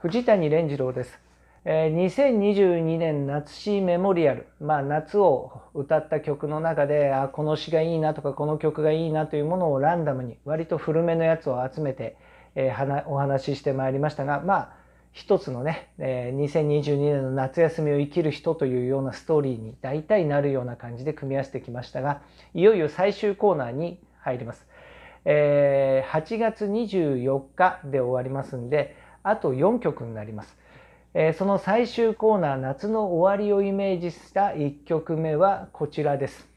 藤谷蓮次郎です。え2022年夏ーメモリアル、まあ、夏を歌った曲の中であこの詩がいいなとかこの曲がいいなというものをランダムに割と古めのやつを集めて、えお話ししてまいりましたがまあ一つのね、え2022年の夏休みを生きる人というようなストーリーに大体なるような感じで組み合わせてきましたがいよいよ最終コーナーに入ります。え8月24日で終わりますんであと4曲になります。えー、その最終コーナー夏の終わりをイメージした1曲目はこちらです。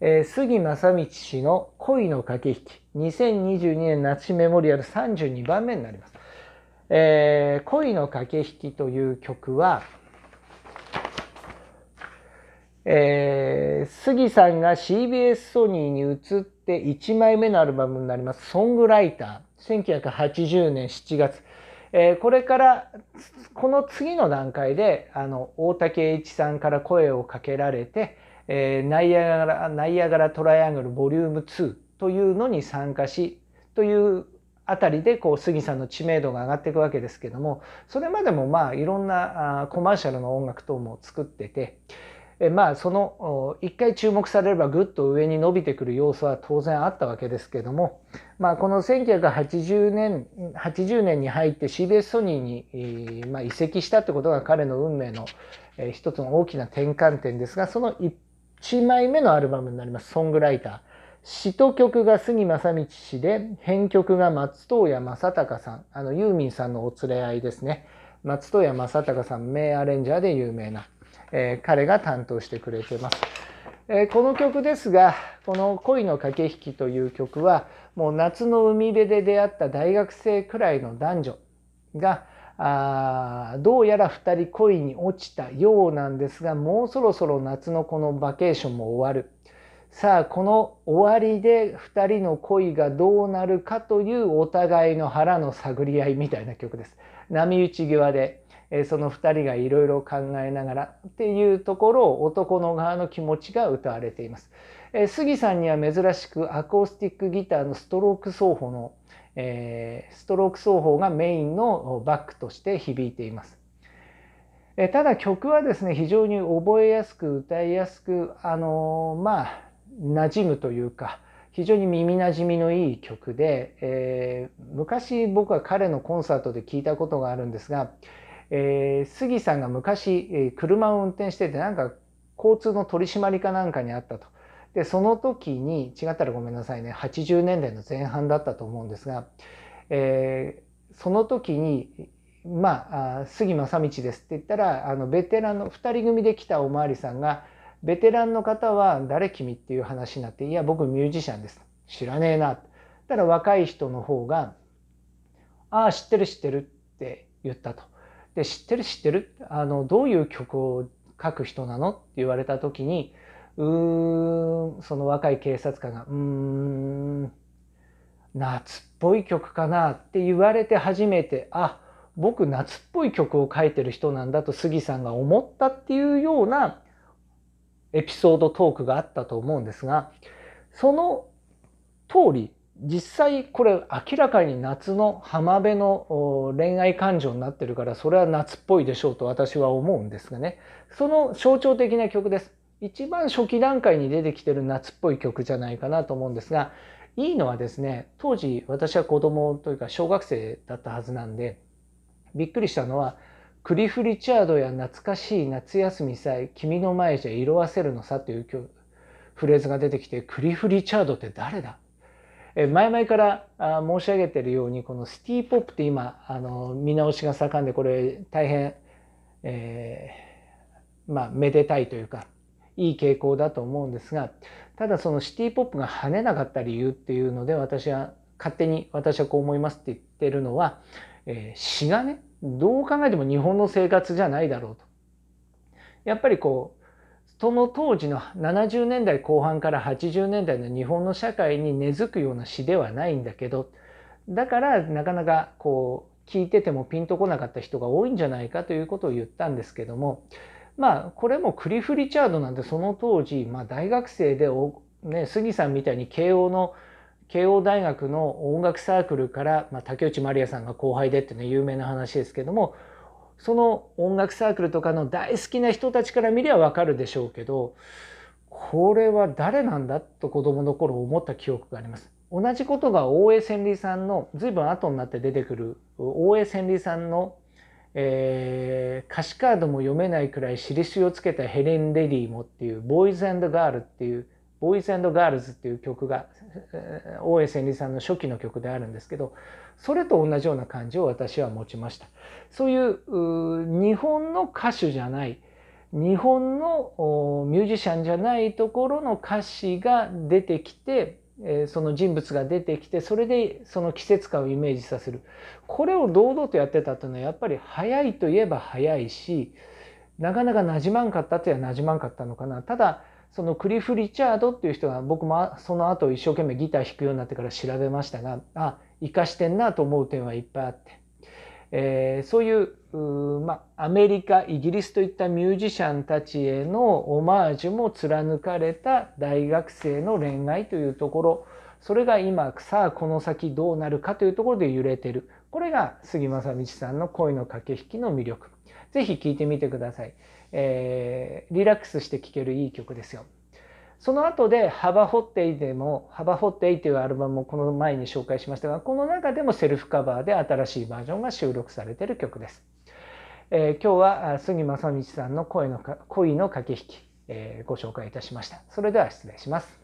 えー、杉正道氏の恋の駆け引き2022年夏メモリアル32番目になります。えー、恋の駆け引きという曲は、えー、杉さんが CBS ソニーに移って1枚目のアルバムになります「ソングライター」1980年7月えー、これからこの次の段階であの大竹栄一さんから声をかけられて、えー、ナイアガラナイアガラトライアングルボリューム2というのに参加しというあたりでこう杉さんの知名度が上がっていくわけですけどもそれまでもまあいろんなあコマーシャルの音楽等も作ってて、えまあその一回注目されればぐっと上に伸びてくる要素は当然あったわけですけども、まあ、この1980年 ,80 年に入って CBS ソニーに、えまあ、移籍したってことが彼の運命の、え一つの大きな転換点ですがその1枚目のアルバムになります「ソングライター」。詩と曲が杉正道氏で編曲が松任谷正隆さんあのユーミンさんのお連れ合いですね松任谷正隆さん名アレンジャーで有名なえ彼が担当してくれてます。えこの曲ですがこの「恋の駆け引き」という曲はもう夏の海辺で出会った大学生くらいの男女があどうやら2人恋に落ちたようなんですがもうそろそろ夏のこのバケーションも終わるさあこの終わりで2人の恋がどうなるかというお互いの腹の探り合いみたいな曲です。波打ち際でえその2人がいろいろ考えながらっていうところを男の側の気持ちが歌われています。え杉さんには珍しくアコースティックギターのストローク奏法の、えストローク奏法がメインのバックとして響いています。ただ曲はですね非常に覚えやすく歌いやすくあのー、まあ馴染むというか非常に耳なじみのいい曲で、えー、昔僕は彼のコンサートで聞いたことがあるんですがえー、杉さんが昔、え車を運転しててなんか交通の取り締まりかなんかにあったと。でその時に違ったらごめんなさいね80年代の前半だったと思うんですが、えー、その時にまあ杉正道ですって言ったらあのベテランの2人組で来たおまわりさんが「ベテランの方は誰君?」っていう話になって「いや僕ミュージシャンです」「知らねえな」ただ若い人の方が「ああ知ってる知ってる」って言ったと。で、知ってる知ってるあの、どういう曲を書く人なのって言われた時に、うーん、その若い警察官が、うーん、夏っぽい曲かなって言われて初めて、あ、僕夏っぽい曲を書いてる人なんだと杉さんが思ったっていうようなエピソードトークがあったと思うんですが、その通り、実際これ明らかに夏の浜辺の恋愛感情になってるからそれは夏っぽいでしょうと私は思うんですがねその象徴的な曲です一番初期段階に出てきてる夏っぽい曲じゃないかなと思うんですがいいのはですね当時私は子供というか小学生だったはずなんでびっくりしたのはクリフ・リチャードや懐かしい夏休みさえ君の前じゃ色あせるのさというフレーズが出てきてクリフ・リチャードって誰だ前々から申し上げているようにこのシティ・ポップって今あの見直しが盛んでこれ大変、えー、まあめでたいというかいい傾向だと思うんですがただそのシティ・ポップが跳ねなかった理由っていうので私は勝手に私はこう思いますって言ってるのは、えー、詩がねどう考えても日本の生活じゃないだろうと。やっぱりこうその当時の70年代後半から80年代の日本の社会に根付くような詩ではないんだけどだからなかなかこう聞いててもピンとこなかった人が多いんじゃないかということを言ったんですけどもまあこれもクリフ・リチャードなんてその当時、まあ、大学生でね、杉さんみたいに慶応の慶応大学の音楽サークルから、まあ、竹内まりやさんが後輩でっていうのは有名な話ですけどもその音楽サークルとかの大好きな人たちから見りゃわかるでしょうけどこれは誰なんだと子供の頃思った記憶があります。同じことが大江千里さんの随分後になって出てくる大江千里さんの、えー、歌詞カードも読めないくらい印をつけたヘレン・レディーもっていう「ボーイズガール」っていうボーイズガールズっていう曲が大江千里さんの初期の曲であるんですけどそれと同じような感じを私は持ちましたそういう日本の歌手じゃない日本のミュージシャンじゃないところの歌詞が出てきてその人物が出てきてそれでその季節感をイメージさせるこれを堂々とやってたというのはやっぱり早いといえば早いしなかなかなじまんかったといえばなじまんかったのかなただそのクリフ・リチャードっていう人が僕もその後一生懸命ギター弾くようになってから調べましたがあ生かしてんなと思う点はいっぱいあって、えー、そういうまあ、アメリカイギリスといったミュージシャンたちへのオマージュも貫かれた大学生の恋愛というところそれが今さあこの先どうなるかというところで揺れてるこれが杉正道さんの恋の駆け引きの魅力。ぜひ聴いてみてください、えー、リラックスして聴けるいい曲ですよその後で「幅掘ってい」でも「幅掘ってい」というアルバムをこの前に紹介しましたがこの中でもセルフカバーで新しいバージョンが収録されている曲です、えー、今日は杉正道さんの声の恋の駆け引き」えー、ご紹介いたしましたそれでは失礼します